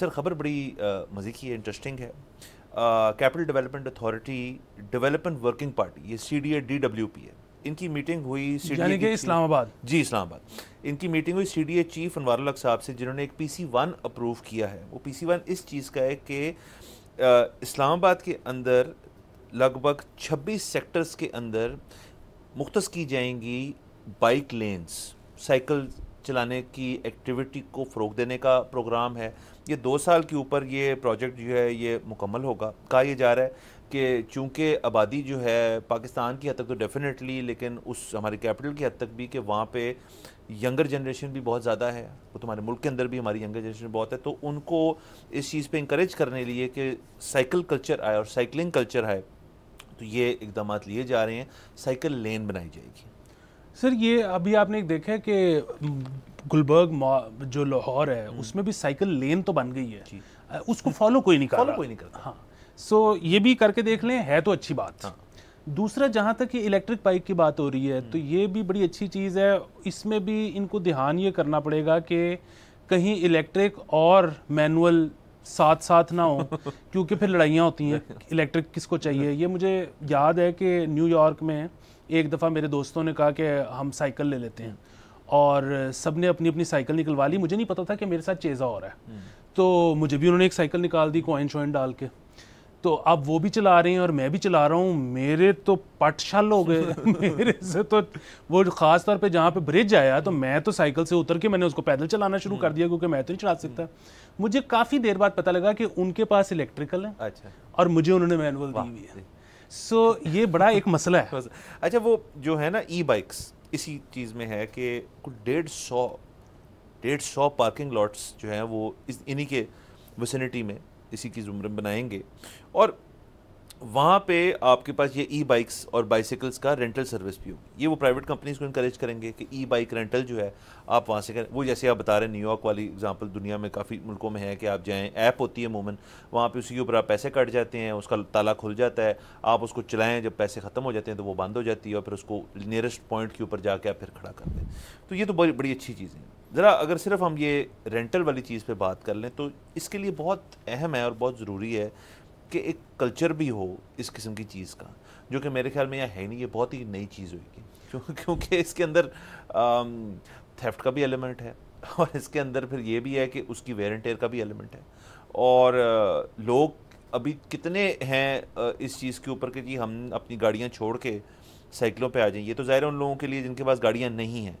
Sir खबर बड़ी मज़े की है इंटरेस्टिंग है capital development authority development working party ये C D A D W P है इनकी मीटिंग हुई सी कि इस्लामाबाद जी इस्लामाबाद इनकी मीटिंग हुई सीडीए चीफ अनवर साहब से जिन्होंने एक पीसी वन अप्रूव किया है वो पीसी वन इस चीज़ का है कि इस्लामाबाद के अंदर लगभग 26 सेक्टर्स के अंदर मुख्त की जाएंगी बाइक लेन्स साइकिल चलाने की एक्टिविटी को फ़रोग देने का प्रोग्राम है ये दो साल के ऊपर ये प्रोजेक्ट जो है ये मुकम्मल होगा कहा यह जा रहा है कि चूँकि आबादी जो है पाकिस्तान की हद तक तो डेफ़िनेटली लेकिन उस हमारे कैपिटल की हद तक भी कि वहाँ पे यंगर जनरेशन भी बहुत ज़्यादा है वो तुम्हारे तो मुल्क के अंदर भी हमारी यंगर जनरेशन बहुत है तो उनको इस चीज़ पे इंक्रेज करने लिए कि साइकिल कल्चर आए और साइकिलिंग कल्चर आए तो ये इकदाम लिए जा रहे हैं साइकिल लेन बनाई जाएगी सर ये अभी आपने देखा है कि गुलबर्ग जो लाहौर है हम्म। उसमें भी साइकिल लेन तो बन गई है उसको फॉलो कोई नहीं फॉलो कोई नहीं करता हाँ सो ये भी करके देख लें है तो अच्छी बात हाँ। दूसरा जहाँ तक ये इलेक्ट्रिक बाइक की बात हो रही है तो हम्म। ये भी बड़ी अच्छी चीज़ है इसमें भी इनको ध्यान ये करना पड़ेगा कि कहीं इलेक्ट्रिक और मैनुअल साथ साथ ना हो क्योंकि फिर लड़ाइयाँ होती हैं इलेक्ट्रिक किसको चाहिए ये मुझे याद है कि न्यूयॉर्क में एक दफ़ा मेरे दोस्तों ने कहा कि हम साइकिल ले लेते हैं और सब ने अपनी अपनी साइकिल निकलवा ली मुझे नहीं पता था कि मेरे साथ चेज़ा हो रहा है हम्म। तो मुझे भी उन्होंने एक साइकिल निकाल दी कॉइन शॉइन डाल के तो अब वो भी चला रहे हैं और मैं भी चला रहा हूँ मेरे तो पट छल हो गए मेरे से तो वो ख़ास तौर पे जहाँ पे ब्रिज आया तो हम्म। मैं तो साइकिल से उतर के मैंने उसको पैदल चलाना शुरू कर हम्म। दिया क्योंकि मैं तो नहीं चला सकता मुझे काफ़ी देर बाद पता लगा कि उनके पास इलेक्ट्रिकल है अच्छा और मुझे उन्होंने मैनुअल दी हुई है सो ये बड़ा एक मसला है अच्छा वो जो है ना ई बाइक्स इसी चीज़ में है कि कुछ डेढ़ सौ डेढ़ सौ पार्किंग लॉट्स जो हैं वो इस इन्हीं के वसिनिटी में इसी की जुमरे बनाएंगे और वहाँ पे आपके पास ये ई बाइक्स और बाइसिकल्स का रेंटल सर्विस भी होगी ये वो प्राइवेट कंपनीज को इनक्रेज करेंगे कि ई बाइक रेंटल जो है आप वहाँ से करें वो जैसे आप बता रहे हैं न्यूयॉर्क वाली एग्जांपल दुनिया में काफ़ी मुल्कों में है कि आप जाएँ ऐप होती है मोमन वहाँ पे उसके ऊपर आप पैसे कट जाते हैं उसका ताला खुल जाता है आप उसको चलाएँ जब पैसे ख़त्म हो जाते हैं तो वो बंद हो जाती है और फिर उसको नियरेस्ट पॉइंट के ऊपर जाके आप फिर खड़ा कर दें तो ये तो बड़ी बड़ी अच्छी चीज़ें हैं ज़रा अगर सिर्फ हम ये रेंटल वाली चीज़ पर बात कर लें तो इसके लिए बहुत अहम है और बहुत ज़रूरी है कि एक कल्चर भी हो इस किस्म की चीज़ का जो कि मेरे ख्याल में यह है नहीं ये बहुत ही नई चीज़ होगी क्यों क्योंकि इसके अंदर थेफ्ट का भी एलिमेंट है और इसके अंदर फिर ये भी है कि उसकी वेयर एंड टेयर का भी एलिमेंट है और लोग अभी कितने हैं इस चीज़ के ऊपर कि जी हम अपनी गाड़ियाँ छोड़ के साइकिलों पे आ जाएं ये तो ज़ाहिर है उन लोगों के लिए जिनके पास गाड़ियाँ नहीं हैं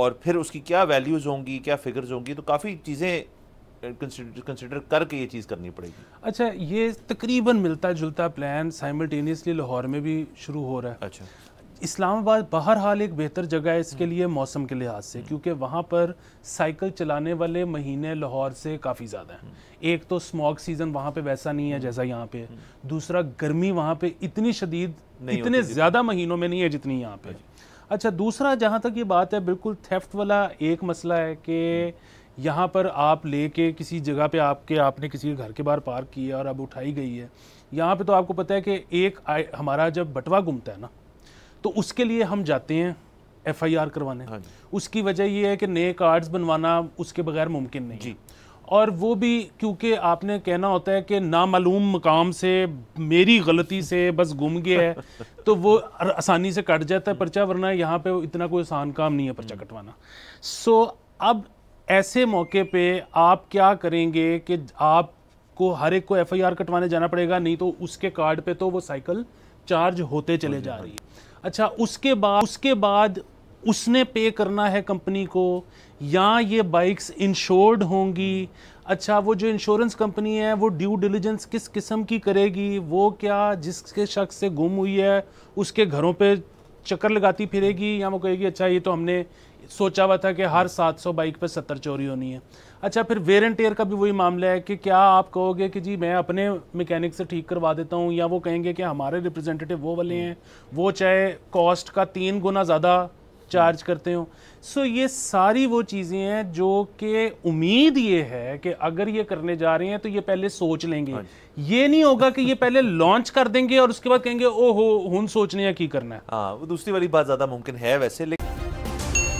और फिर उसकी क्या वैल्यूज़ होंगी क्या फिगर्स होंगी तो काफ़ी चीज़ें कंसिडर करके ये चीज़ करनी पड़ेगी अच्छा ये तकरीबन मिलता जुलता प्लान साइमल्टेनियसली लाहौर में भी शुरू हो रहा है अच्छा इस्लामाबाद बहरहाल एक बेहतर जगह है इसके लिए मौसम के लिहाज से क्योंकि वहाँ पर साइकिल चलाने वाले महीने लाहौर से काफ़ी ज़्यादा हैं एक तो स्मॉग सीज़न वहाँ पे वैसा नहीं है जैसा यहाँ पे दूसरा गर्मी वहाँ पे इतनी शदीद इतने ज़्यादा महीनों में नहीं है जितनी यहाँ पे अच्छा, अच्छा दूसरा जहाँ तक ये बात है बिल्कुल थेफ्ट वाला एक मसला है कि यहाँ पर आप लेके किसी जगह पे आपके आपने किसी के घर के बाहर पार्क की है और अब उठाई गई है यहाँ पे तो आपको पता है कि एक हमारा जब बटवा घूमता है ना तो उसके लिए हम जाते हैं एफ आई आर करवाने हाँ उसकी वजह ये है कि नए कार्ड्स बनवाना उसके बगैर मुमकिन नहीं जी और वो भी क्योंकि आपने कहना होता है कि नामालूम मकाम से मेरी गलती से बस घूम गया है तो वो आसानी से कट जाता है पर्चा वरना यहाँ पे इतना कोई आसान काम नहीं है पर्चा हम्म। कटवाना सो अब ऐसे मौके पे आप क्या करेंगे कि आपको हर एक को एफआईआर कटवाने जाना पड़ेगा नहीं तो उसके कार्ड पे तो वो साइकिल चार्ज होते चले जा रही है अच्छा उसके बाद उसके बाद उसने पे करना है कंपनी को या ये बाइक्स इंश्योर्ड होंगी अच्छा वो जो इंश्योरेंस कंपनी है वो ड्यू डिलीजेंस किस किस्म की करेगी वो क्या जिसके शख्स से गुम हुई है उसके घरों पे चक्कर लगाती फिरेगी या वो कहेगी अच्छा ये तो हमने सोचा हुआ था कि हर 700 बाइक पर सत्तर चोरी होनी है अच्छा फिर वेयर एंड टेयर का भी वही मामला है कि क्या आप कहोगे कि जी मैं अपने मैकेनिक से ठीक करवा देता हूँ या वो कहेंगे कि हमारे रिप्रेजेंटेटिव वो वाले हैं वो चाहे कॉस्ट का तीन गुना ज़्यादा चार्ज करते हो सो so, ये सारी वो चीज़ें हैं जो कि उम्मीद ये है कि अगर ये करने जा रहे हैं तो ये पहले सोच लेंगे हाँ ये नहीं होगा कि ये पहले लॉन्च कर देंगे और उसके बाद कहेंगे ओहो हूं सोचने या की करना है हाँ वो दूसरी वाली बात ज़्यादा मुमकिन है वैसे लेकिन